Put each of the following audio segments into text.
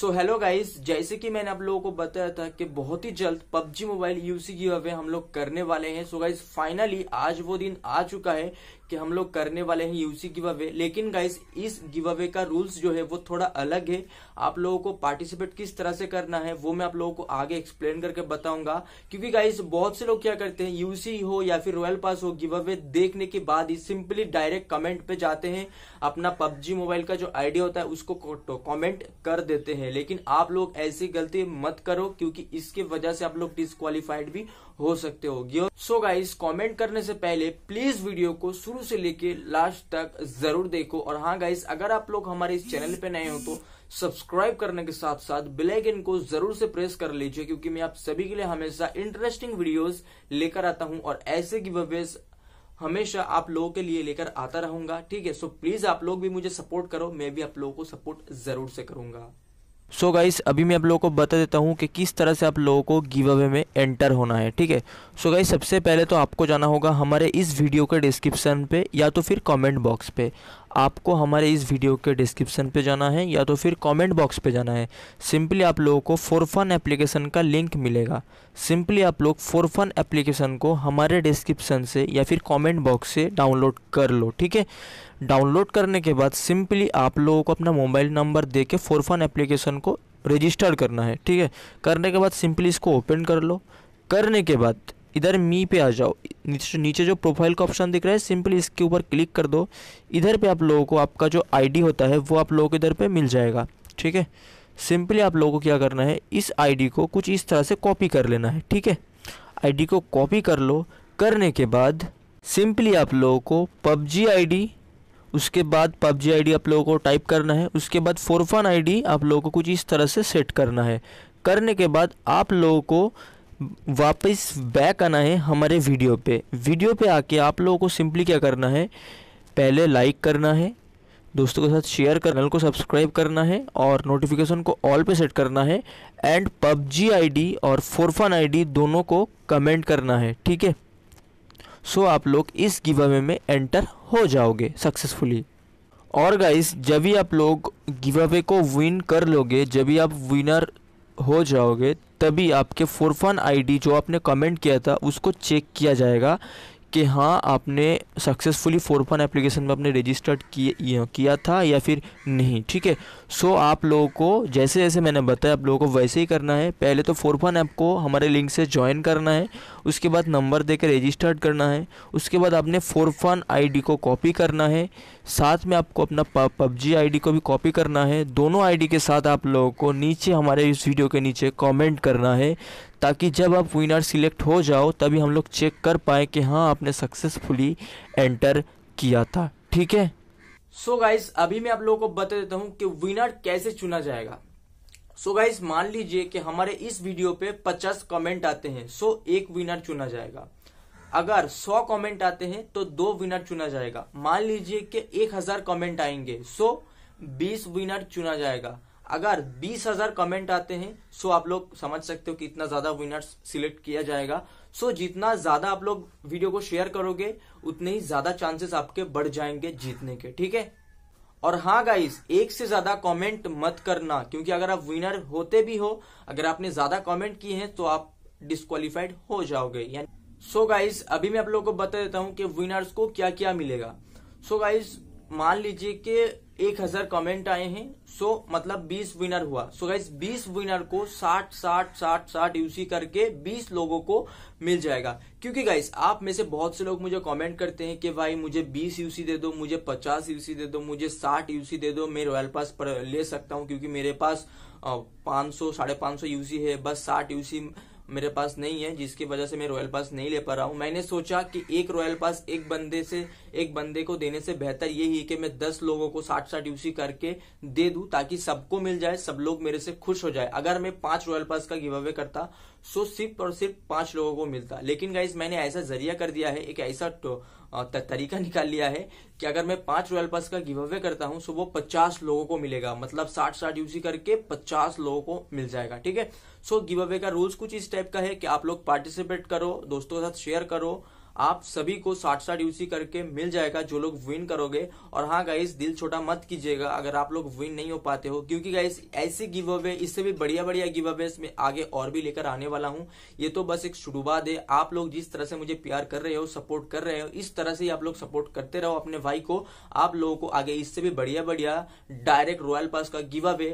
so hello guys जैसे कि मैंने आप लोगों को बताया था कि बहुत ही जल्द पबजी मोबाइल यूसी की अवे हम लोग करने वाले हैं सो गाइस फाइनली आज वो दिन आ चुका है कि हम लोग करने वाले हैं यूसी गिव अवे लेकिन गाइस इस गिव अवे का रूल्स जो है वो थोड़ा अलग है आप लोगों को पार्टिसिपेट किस तरह से करना है वो मैं आप लोगों को आगे एक्सप्लेन करके बताऊंगा क्योंकि गाइस बहुत से लोग क्या करते हैं यूसी हो या फिर रॉयल पास हो गिव अवे देखने के बाद ही सिंपली डायरेक्ट कमेंट पे जाते हैं अपना पबजी मोबाइल का जो आइडिया होता है उसको कॉमेंट तो कर देते हैं लेकिन आप लोग ऐसी गलती मत करो क्योंकि इसके वजह से आप लोग डिस्कालीफाइड भी हो सकते गियो सो गाइस कमेंट करने से पहले प्लीज वीडियो को शुरू से लेके लास्ट तक जरूर देखो और हाँ गाइस अगर आप लोग हमारे इस चैनल पे नए हो तो सब्सक्राइब करने के साथ साथ बेल आइकन को जरूर से प्रेस कर लीजिए क्योंकि मैं आप सभी के लिए हमेशा इंटरेस्टिंग वीडियोस लेकर आता हूं और ऐसे की अवेज हमेशा आप लोगों के लिए लेकर आता रहूंगा ठीक है सो प्लीज आप लोग भी मुझे सपोर्ट करो मैं भी आप लोगों को सपोर्ट जरूर से करूंगा सो so गाइस अभी मैं आप लोगों को बता देता हूँ कि किस तरह से आप लोगों को गिव अवे में एंटर होना है ठीक है सो गाइस सबसे पहले तो आपको जाना होगा हमारे इस वीडियो के डिस्क्रिप्शन पे या तो फिर कमेंट बॉक्स पे आपको हमारे इस वीडियो के डिस्क्रिप्शन पे जाना है या तो फिर कमेंट बॉक्स पे जाना है सिंपली आप लोगों को फोरफन एप्लीकेशन का लिंक मिलेगा सिंपली आप लोग फोरफन एप्लीकेशन को हमारे डिस्क्रिप्शन से या फिर कमेंट बॉक्स से डाउनलोड कर लो ठीक है डाउनलोड करने के बाद सिंपली आप लोगों को अपना मोबाइल नंबर दे के फोरफान एप्लीकेशन को रजिस्टर करना है ठीक है करने के बाद सिंपली इसको ओपन कर लो करने के बाद इधर मी पे आ जाओ नीचे जो प्रोफाइल का ऑप्शन दिख रहा है सिंपली इसके ऊपर क्लिक कर दो इधर पे आप लोगों को आपका जो आईडी होता है वो आप लोगों को इधर पे मिल जाएगा ठीक है सिंपली आप लोगों को क्या करना है इस आईडी को कुछ इस तरह से कॉपी कर लेना है ठीक है आईडी को कॉपी कर लो करने के बाद सिंपली आप लोगों को पबजी आई उसके बाद पबजी ID आप लोगों को टाइप करना है उसके बाद फोरफन ID आप लोगों को कुछ इस तरह से सेट करना है करने के बाद आप लोगों को वापस बैक आना है हमारे वीडियो पे वीडियो पे आके आप लोगों को सिंपली क्या करना है पहले लाइक करना है दोस्तों के साथ शेयर कर चैनल को सब्सक्राइब करना है और नोटिफिकेशन को ऑल पे सेट करना है एंड पबजी आईडी और फोरफन आईडी दोनों को कमेंट करना है ठीक है सो आप लोग इस गिव अवे में एंटर हो जाओगे सक्सेसफुली और गाइस जब भी आप लोग गिव अवे को विन कर लोगे जब भी आप विनर हो जाओगे तभी आपके फोरफन आईडी जो आपने कमेंट किया था उसको चेक किया जाएगा कि हाँ आपने सक्सेसफुली फोरफन एप्लीकेशन में आपने रजिस्टर्ड किए किया था या फिर नहीं ठीक है सो आप लोगों को जैसे जैसे मैंने बताया आप लोगों को वैसे ही करना है पहले तो फोरफन ऐप को हमारे लिंक से ज्वाइन करना है उसके बाद नंबर देकर रजिस्टर्ड करना है उसके बाद आपने फोर फन आईडी को कॉपी करना है साथ में आपको अपना पबजी आईडी को भी कॉपी करना है दोनों आईडी के साथ आप लोगों को नीचे हमारे इस वीडियो के नीचे कमेंट करना है ताकि जब आप विनर सिलेक्ट हो जाओ तभी हम लोग चेक कर पाए कि हाँ आपने सक्सेसफुली एंटर किया था ठीक है सो so गाइज अभी मैं आप लोगों को बता देता हूँ कि विनर कैसे चुना जाएगा सो so गाइज मान लीजिए कि हमारे इस वीडियो पे 50 कमेंट आते हैं सो एक विनर चुना जाएगा अगर 100 कमेंट आते हैं तो दो विनर चुना जाएगा मान लीजिए कि 1000 कमेंट आएंगे सो 20 विनर चुना जाएगा अगर 20000 कमेंट आते हैं सो आप लोग समझ सकते हो कि इतना ज्यादा विनर्स सिलेक्ट किया जाएगा सो जितना ज्यादा आप लोग वीडियो को शेयर करोगे उतने ही ज्यादा चांसेस आपके बढ़ जाएंगे जीतने के ठीक है और हाँ गाइस एक से ज्यादा कमेंट मत करना क्योंकि अगर आप विनर होते भी हो अगर आपने ज्यादा कमेंट किए हैं तो आप डिस्कालीफाइड हो जाओगे यानी सो गाइस अभी मैं आप लोगों को बता देता हूं कि विनर्स को क्या क्या मिलेगा सो so गाइस मान लीजिए कि एक हजार कमेंट आए हैं सो मतलब 20 विनर हुआ सो गाइस 20 विनर को 60 60 60 60 यूसी करके 20 लोगों को मिल जाएगा क्योंकि गाइस आप में से बहुत से लोग मुझे कमेंट करते हैं कि भाई मुझे 20 यूसी दे दो मुझे 50 यूसी दे दो मुझे 60 यूसी दे दो मैं रॉयल पास पर ले सकता हूँ क्योंकि मेरे पास पांच सौ साढ़े पांच सौ यूसी है बस साठ यूसी मेरे पास नहीं है जिसकी वजह से मैं रॉयल पास नहीं ले पा रहा हूँ मैंने सोचा कि एक रॉयल पास एक बंदे से एक बंदे को देने से बेहतर यही है कि मैं दस लोगों को साठ साठ यूसी करके दे दू ताकि सबको मिल जाए सब लोग मेरे से खुश हो जाए अगर मैं पांच रॉयल पास का गिव अवे करता सो तो सिर्फ और सिर्फ पांच लोगों को मिलता लेकिन गाइज मैंने ऐसा जरिया कर दिया है एक ऐसा तरीका निकाल लिया है कि अगर मैं पांच रॉयल पास का गिव अवे करता हूं तो वो पचास लोगों को मिलेगा मतलब साठ साठ यूसी करके पचास लोगों को मिल जाएगा ठीक है सो गिव अवे का रूल्स कुछ इस टाइप का है कि आप लोग पार्टिसिपेट करो दोस्तों के साथ शेयर करो आप सभी को साठ साठ यूसी करके मिल जाएगा जो लोग विन करोगे और हाँ गाइस दिल छोटा मत कीजिएगा अगर आप लोग विन नहीं हो पाते हो क्योंकि गाइस ऐसी गिव अवे इससे भी बढ़िया बढ़िया गिव अवे मैं आगे और भी लेकर आने वाला हूँ ये तो बस एक शुरुआत है आप लोग जिस तरह से मुझे प्यार कर रहे हो सपोर्ट कर रहे हो इस तरह से आप लोग सपोर्ट करते रहो अपने भाई को आप लोगों को आगे इससे भी बढ़िया बढ़िया डायरेक्ट रॉयल पास का गिव अवे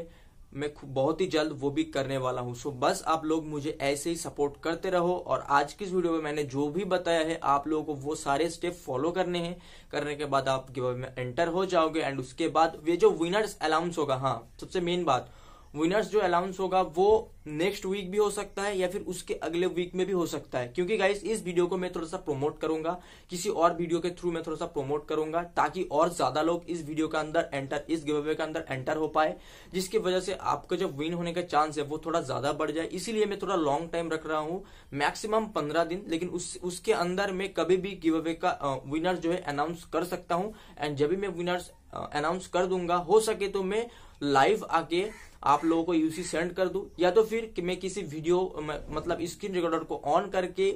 मैं बहुत ही जल्द वो भी करने वाला हूँ सो बस आप लोग मुझे ऐसे ही सपोर्ट करते रहो और आज की इस वीडियो में मैंने जो भी बताया है आप लोगों को वो सारे स्टेप फॉलो करने हैं करने के बाद आप गिव में एंटर हो जाओगे एंड उसके बाद ये जो विनर्स अलाउंस होगा हाँ सबसे मेन बात विनर्स जो अनाउंस होगा वो नेक्स्ट वीक भी हो सकता है या फिर उसके अगले वीक में भी हो सकता है क्योंकि गाइस इस वीडियो को मैं थोड़ा सा प्रमोट करूंगा किसी और वीडियो के थ्रू मैं थोड़ा सा प्रमोट करूंगा ताकि और ज्यादा लोग इस वीडियो के अंदर एंटर इस गिव अवे के अंदर एंटर हो पाए जिसकी वजह से आपका जो विन होने का चांस है वो थोड़ा ज्यादा बढ़ जाए इसीलिए मैं थोड़ा लॉन्ग टाइम रख रहा हूँ मैक्सिमम पंद्रह दिन लेकिन उस, उसके अंदर मैं कभी भी गिव अवे का विनर जो है अनाउंस कर सकता हूँ एंड जब भी मैं विनर्स अनाउंस कर दूंगा हो सके तो मैं लाइव आके आप लोगों को यूसी सेंड कर दू या तो फिर कि मैं किसी वीडियो मतलब स्क्रीन रिकॉर्डर को ऑन करके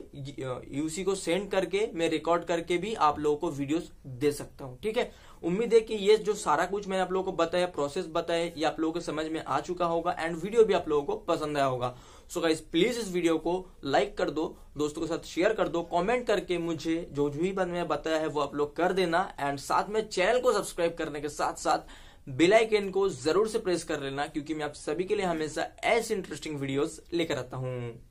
यूसी uh, को सेंड करके मैं रिकॉर्ड करके भी आप लोगों को वीडियो दे सकता हूँ ठीक है उम्मीद है कि ये जो सारा कुछ मैंने आप लोगों को बताया प्रोसेस बताया ये आप लोगों को समझ में आ चुका होगा एंड वीडियो भी आप लोगों को पसंद आया होगा सो गाइस प्लीज इस वीडियो को लाइक कर दो दोस्तों के साथ शेयर कर दो कमेंट करके मुझे जो भी में बताया है वो आप लोग कर देना एंड साथ में चैनल को सब्सक्राइब करने के साथ साथ बेल आइकन को जरूर से प्रेस कर लेना क्योंकि मैं आप सभी के लिए हमेशा ऐसे इंटरेस्टिंग वीडियोस लेकर आता हूं